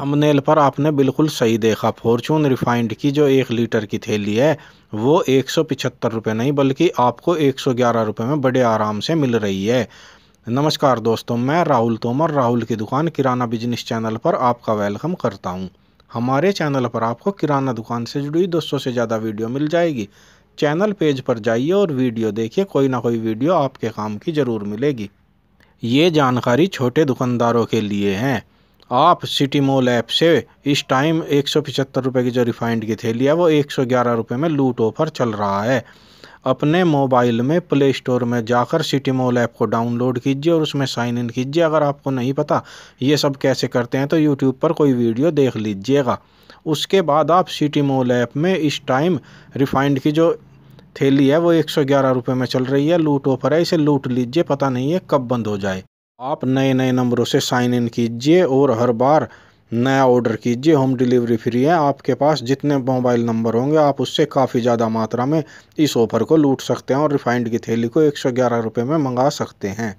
thumbnail पर आपने बिल्कुल सही देखा फॉर्चून रिफाइंड की जो एक लीटर की थैली है वो एक सौ पिछहत्तर रुपये नहीं बल्कि आपको एक सौ ग्यारह रुपये में बड़े आराम से मिल रही है नमस्कार दोस्तों मैं राहुल तोमर राहुल की दुकान किराना बिजनेस चैनल पर आपका वेलकम करता हूँ हमारे चैनल पर आपको किराना दुकान से जुड़ी दो सौ से ज़्यादा वीडियो मिल जाएगी चैनल पेज पर जाइए और वीडियो देखिए कोई ना कोई वीडियो आपके काम की ज़रूर मिलेगी ये जानकारी छोटे दुकानदारों के लिए हैं आप सिटी मॉल ऐप से इस टाइम एक सौ पचहत्तर रुपये की जो रिफ़ाइंड की थैली है वो एक सौ ग्यारह रुपये में लूट ऑफर चल रहा है अपने मोबाइल में प्ले स्टोर में जाकर सिटी मॉल ऐप को डाउनलोड कीजिए और उसमें साइन इन कीजिए अगर आपको नहीं पता ये सब कैसे करते हैं तो यूट्यूब पर कोई वीडियो देख लीजिएगा उसके बाद आप सिटी मॉल ऐप में इस टाइम रिफाइंड की जो थैली है वो एक सौ ग्यारह रुपये में चल रही है लूट ऑफर है इसे लूट लीजिए पता नहीं है कब बंद हो जाए आप नए नए नंबरों से साइन इन कीजिए और हर बार नया ऑर्डर कीजिए होम डिलीवरी फ्री है आपके पास जितने मोबाइल नंबर होंगे आप उससे काफ़ी ज़्यादा मात्रा में इस ऑफ़र को लूट सकते हैं और रिफाइंड की थैली को एक सौ ग्यारह रुपये में मंगा सकते हैं